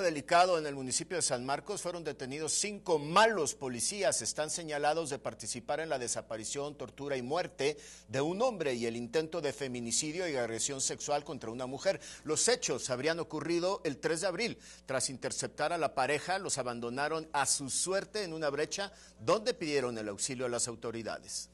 delicado en el municipio de San Marcos fueron detenidos cinco malos policías. Están señalados de participar en la desaparición, tortura y muerte de un hombre y el intento de feminicidio y agresión sexual contra una mujer. Los hechos habrían ocurrido el 3 de abril. Tras interceptar a la pareja, los abandonaron a su suerte en una brecha donde pidieron el auxilio a las autoridades.